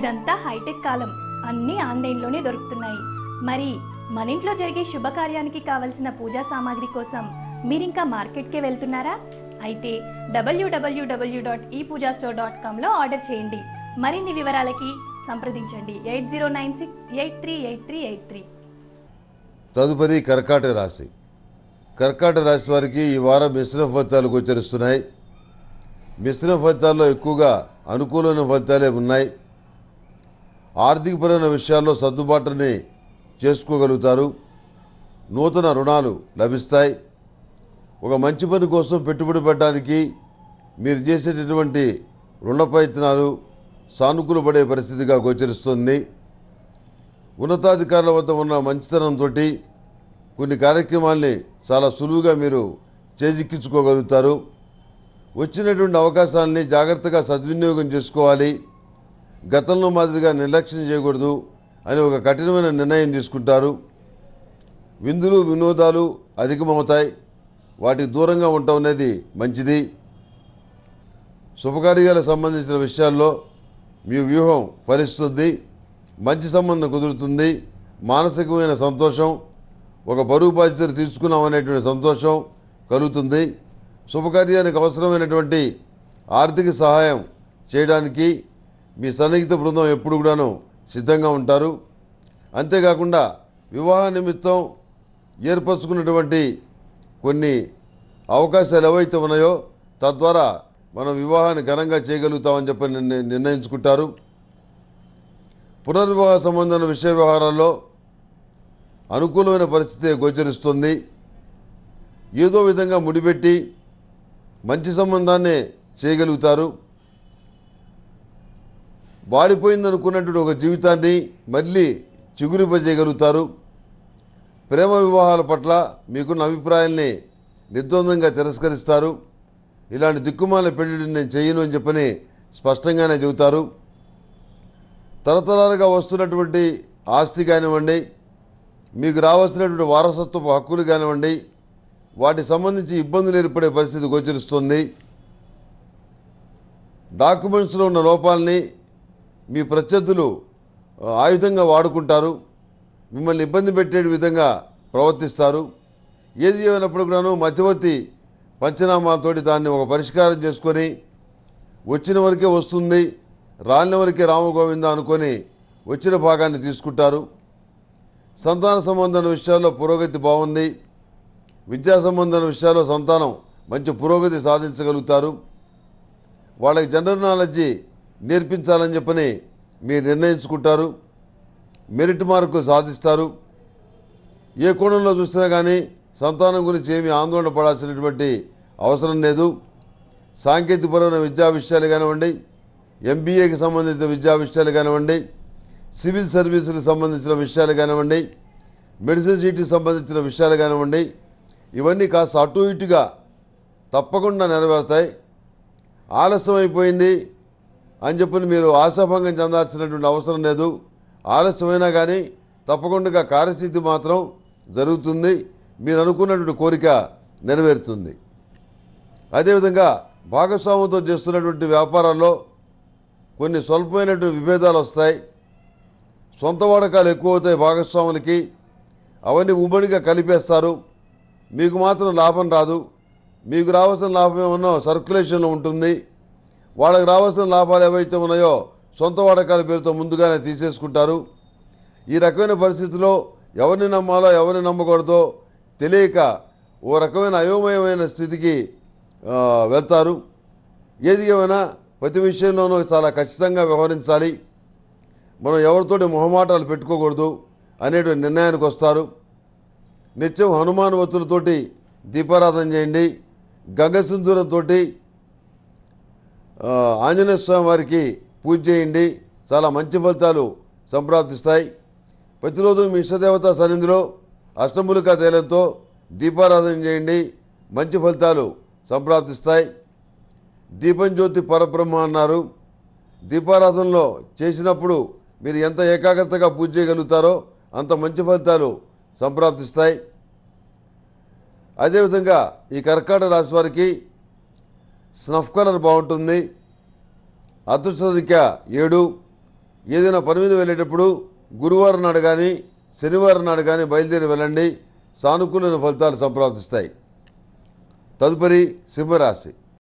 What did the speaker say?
ఇదంతా హైటెక్ కాలం అన్నీ ఆన్లైన్లోనే దొరుకుతున్నాయి మరి మన ఇంట్లో జరిగే శుభకార్యానికి కావలసిన పూజా సామాగ్రి కోసం మీరింకా మార్కెట్కే వెళ్తున్నారా అయితే W W W dot E Pooja store dot కామ్లో ఆర్డర్ చేయండి మరిన్ని వివరాలకి సంప్రదించండి eight zero nine six eight three eight three eight three తదుపరి కర్కాట రాశి కర్కాట రాశి వారికి ఈ వారం మిశ్రమ ఫలితాలు గోచరిస్తున్నాయి మిశ్రమ ఫలితాల్లో ఎక్కువగా అనుకూలమైన ఫలితాలే ఉన్నాయి ఆర్థికపరమైన విషయాల్లో సర్దుబాటుని చేసుకోగలుగుతారు నూతన రుణాలు లభిస్తాయి ఒక మంచి పని కోసం పెట్టుబడి పెట్టడానికి మీరు చేసేటటువంటి రుణ ప్రయత్నాలు సానుకూలపడే పరిస్థితిగా గోచరిస్తుంది ఉన్నతాధికారుల వద్ద ఉన్న మంచితనంతో కొన్ని కార్యక్రమాల్ని చాలా సులువుగా మీరు చేజిక్కించుకోగలుగుతారు వచ్చినటువంటి అవకాశాలని జాగ్రత్తగా సద్వినియోగం చేసుకోవాలి గతంలో మాదిరిగా నిర్లక్ష్యం చేయకూడదు అని ఒక కఠినమైన నిర్ణయం తీసుకుంటారు విందులు వినోదాలు అధికమవుతాయి వాటికి దూరంగా ఉండటం అనేది మంచిది శుభకార్యాలకు సంబంధించిన విషయాల్లో మీ వ్యూహం ఫలిస్తుంది మంచి సంబంధం కుదురుతుంది మానసికమైన సంతోషం ఒక బరువు బాధ్యతలు తీసుకున్నాం అనేటువంటి సంతోషం కలుగుతుంది శుభకార్యానికి అవసరమైనటువంటి ఆర్థిక సహాయం చేయడానికి మీ సన్నిహిత బృందం ఎప్పుడు కూడాను సిద్ధంగా ఉంటారు అంతేకాకుండా వివాహ నిమిత్తం ఏర్పరచుకున్నటువంటి కొన్ని అవకాశాలు ఏవైతే ఉన్నాయో తద్వారా మనం వివాహాన్ని ఘనంగా చేయగలుగుతామని చెప్పి నిర్ణయించుకుంటారు పునర్వివాహ సంబంధమైన విషయ వ్యవహారాల్లో అనుకూలమైన పరిస్థితి గోచరిస్తుంది ఏదో విధంగా ముడిపెట్టి మంచి సంబంధాన్ని చేయగలుగుతారు అనుకున్నటువంటి ఒక జీవితాన్ని మళ్ళీ చిగురింపజేయగలుగుతారు ప్రేమ వివాహాల పట్ల మీకున్న అభిప్రాయాల్ని నిర్ద్వందంగా తిరస్కరిస్తారు ఇలాంటి దిక్కుమాల పెళ్లిని నేను చేయను అని చెప్పని స్పష్టంగానే చెబుతారు తరతరాలుగా వస్తున్నటువంటి ఆస్తి కానివ్వండి మీకు రావాల్సినటువంటి వారసత్వపు హక్కులు కానివ్వండి వాటికి సంబంధించి ఇబ్బందులు ఏర్పడే పరిస్థితి గోచరిస్తుంది డాక్యుమెంట్స్లో ఉన్న లోపాలని మీ ప్రత్యర్థులు ఆయుధంగా వాడుకుంటారు మిమ్మల్ని ఇబ్బంది పెట్టే విధంగా ప్రవర్తిస్తారు ఏది ఏమైనప్పుడు కూడాను మధ్యవర్తి పంచనామాతో దాన్ని ఒక పరిష్కారం చేసుకొని వచ్చిన వరకే వస్తుంది రాని వరకే రామగోవింద అనుకొని వచ్చిన భాగాన్ని తీసుకుంటారు సంతాన సంబంధం విషయాల్లో పురోగతి బాగుంది విద్యా సంబంధం విషయాల్లో సంతానం మంచి పురోగతి సాధించగలుగుతారు వాళ్ళకి జనరల్ నాలెడ్జి నేర్పించాలని చెప్పని మీరు నిర్ణయించుకుంటారు మెరిట్ మార్కు సాధిస్తారు ఏ కోణంలో చూసినా కానీ సంతానం గురించి ఏమీ ఆందోళన పడాల్సినటువంటి అవసరం లేదు సాంకేతికపరమైన విద్యా విషయాలు కానివ్వండి ఎంబీఏకి సంబంధించిన విద్యా విషయాలు కానివ్వండి సివిల్ సర్వీసులకు సంబంధించిన విషయాలు కానివ్వండి మెడిసిన్ సీట్కి సంబంధించిన విషయాలు కానివ్వండి ఇవన్నీ కాస్త అటు ఇటుగా తప్పకుండా నెరవేరుతాయి ఆలస్యం అయిపోయింది అని చెప్పని మీరు ఆశాభంగం చెందాల్సినటువంటి అవసరం లేదు ఆలస్యమైనా కానీ తప్పకుండా కార్యస్థితి మాత్రం జరుగుతుంది మీరు అనుకున్నటువంటి కోరిక నెరవేరుతుంది అదేవిధంగా భాగస్వాముతో చేస్తున్నటువంటి వ్యాపారాల్లో కొన్ని స్వల్పమైనటువంటి విభేదాలు వస్తాయి సొంత వాడకాలు ఎక్కువ అవుతాయి భాగస్వాములకి అవన్నీ ఉమ్మడిగా కలిపేస్తారు మీకు మాత్రం లాభం రాదు మీకు రావాల్సిన లాభం ఏమన్నా సర్క్యులేషన్లో ఉంటుంది వాళ్ళకి రావాల్సిన లాభాలు ఏవైతే ఉన్నాయో సొంత వాడకాల పేరుతో ముందుగానే తీసేసుకుంటారు ఈ రకమైన పరిస్థితిలో ఎవరిని నమ్మాలో ఎవరిని నమ్మకూడదో తెలియక ఓ రకమైన అయోమయమైన స్థితికి వెళ్తారు ఏది ఏమైనా ప్రతి విషయంలోనూ చాలా ఖచ్చితంగా వ్యవహరించాలి మనం ఎవరితోటి మొహమాటాలు పెట్టుకోకూడదు అనేటువంటి నిర్ణయానికి వస్తారు నిత్యం హనుమాన్ వత్తులతోటి దీపారాధన చేయండి గంగసింధూరంతో ఆంజనేయ స్వామి వారికి పూజ చేయండి చాలా మంచి ఫలితాలు సంప్రాప్తిస్తాయి ప్రతిరోజు మీ ఇష్టదేవత సన్నిధిలో అష్టములిక తేలంతో దీపారాధన చేయండి మంచి ఫలితాలు సంప్రాప్తిస్తాయి దీపం జ్యోతి పరబ్రహ్మ అన్నారు దీపారాధనలో చేసినప్పుడు మీరు ఎంత ఏకాగ్రతగా పూజ చేయగలుగుతారో అంత మంచి ఫలితాలు సంప్రాప్తిస్తాయి అదేవిధంగా ఈ కర్కాటక రాశి వారికి స్నఫ్ కలర్ బాగుంటుంది అదృష్టదిక ఏడు ఏదైనా పని మీద వెళ్ళేటప్పుడు గురువారం నాడు కానీ శనివారం నాడు కానీ బయలుదేరి వెళ్ళండి సానుకూలమైన ఫలితాలు సంప్రాప్తిస్తాయి తదుపరి సింహరాశి